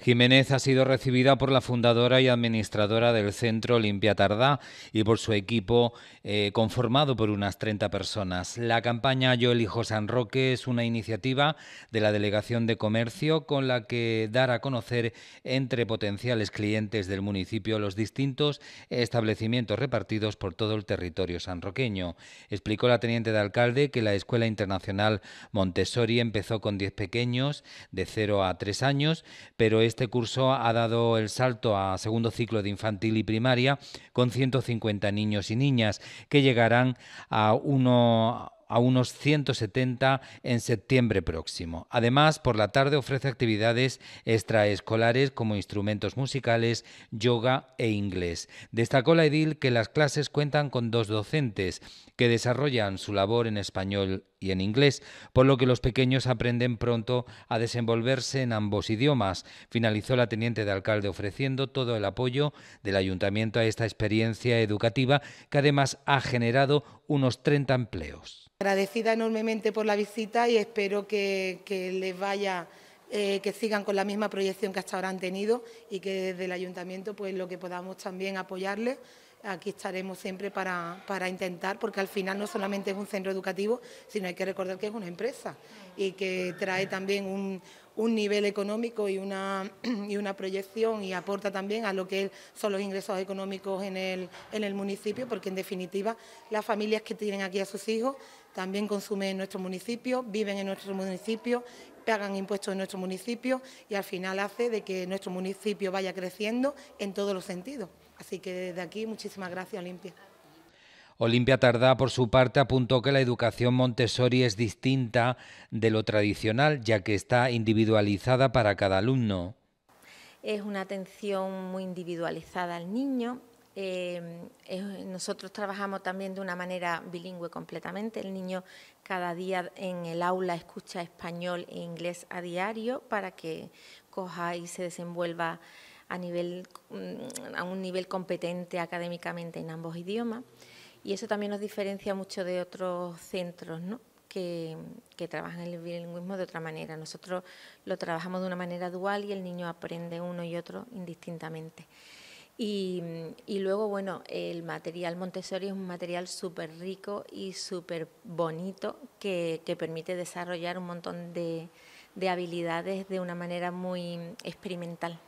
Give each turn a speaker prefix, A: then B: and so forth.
A: Jiménez ha sido recibida por la fundadora y administradora del centro Olimpia Tardá y por su equipo eh, conformado por unas 30 personas. La campaña Yo elijo San Roque es una iniciativa de la Delegación de Comercio con la que dar a conocer entre potenciales clientes del municipio los distintos establecimientos repartidos por todo el territorio sanroqueño. Explicó la teniente de alcalde que la Escuela Internacional Montessori empezó con 10 pequeños de 0 a 3 años, pero este curso ha dado el salto a segundo ciclo de infantil y primaria con 150 niños y niñas que llegarán a uno a unos 170 en septiembre próximo. Además, por la tarde ofrece actividades extraescolares como instrumentos musicales, yoga e inglés. Destacó la edil que las clases cuentan con dos docentes que desarrollan su labor en español y en inglés, por lo que los pequeños aprenden pronto a desenvolverse en ambos idiomas. Finalizó la teniente de alcalde ofreciendo todo el apoyo del ayuntamiento a esta experiencia educativa que además ha generado unos 30 empleos.
B: Agradecida enormemente por la visita y espero que, les vaya, eh, que sigan con la misma proyección que hasta ahora han tenido y que desde el ayuntamiento pues lo que podamos también apoyarles. Aquí estaremos siempre para, para intentar, porque al final no solamente es un centro educativo, sino hay que recordar que es una empresa y que trae también un, un nivel económico y una, y una proyección y aporta también a lo que son los ingresos económicos en el, en el municipio, porque en definitiva las familias que tienen aquí a sus hijos también consumen en nuestro municipio, viven en nuestro municipio, pagan impuestos en nuestro municipio y al final hace de que nuestro municipio vaya creciendo en todos los sentidos. Así que desde aquí muchísimas gracias Olimpia.
A: Olimpia Tardá, por su parte, apuntó que la educación Montessori es distinta de lo tradicional, ya que está individualizada para cada alumno.
C: Es una atención muy individualizada al niño. Em, nosotros trabajamos también de una manera bilingüe completamente. El niño cada día en el aula escucha español e inglés a diario para que coja y se desenvuelva a, mm, a un nivel competente académicamente en ambos idiomas. Y eso también nos diferencia mucho de otros centros, ¿no? Que, que, trabajan el bilingüismo de otra manera. Nosotros lo trabajamos de una manera dual y el niño aprende uno y otro indistintamente. Y, luego, bueno, el material Montessori es un material súper rico y súper bonito que, permite desarrollar un montón de, de habilidades de una manera muy experimental.